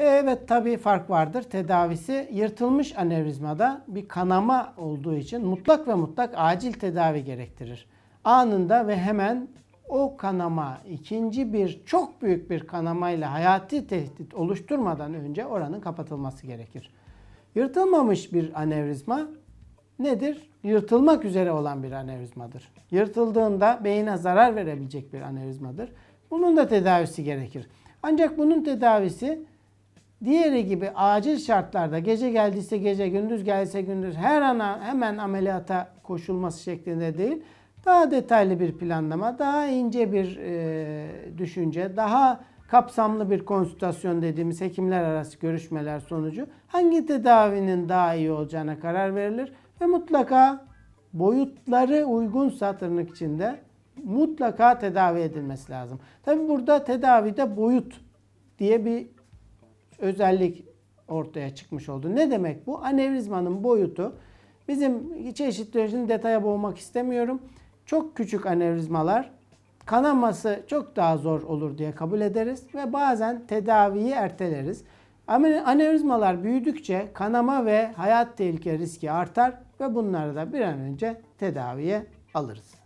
E, evet tabii fark vardır. Tedavisi yırtılmış anevrizmada bir kanama olduğu için mutlak ve mutlak acil tedavi gerektirir. Anında ve hemen o kanama ikinci bir çok büyük bir kanamayla hayati tehdit oluşturmadan önce oranın kapatılması gerekir. Yırtılmamış bir anevrizma nedir? Yırtılmak üzere olan bir anevrizmadır. Yırtıldığında beyine zarar verebilecek bir anevrizmadır. Bunun da tedavisi gerekir. Ancak bunun tedavisi Diğeri gibi acil şartlarda gece geldiyse gece, gündüz gelse gündüz her ana hemen ameliyata koşulması şeklinde değil. Daha detaylı bir planlama, daha ince bir e, düşünce, daha kapsamlı bir konsültasyon dediğimiz hekimler arası görüşmeler sonucu hangi tedavinin daha iyi olacağına karar verilir ve mutlaka boyutları uygunsa tırnak içinde mutlaka tedavi edilmesi lazım. Tabi burada tedavide boyut diye bir özellik ortaya çıkmış oldu. Ne demek bu? Anevrizmanın boyutu bizim çeşitlerini detaya boğmak istemiyorum. Çok küçük anevrizmalar kanaması çok daha zor olur diye kabul ederiz ve bazen tedaviyi erteleriz. Anevrizmalar büyüdükçe kanama ve hayat tehlike riski artar ve bunları da bir an önce tedaviye alırız.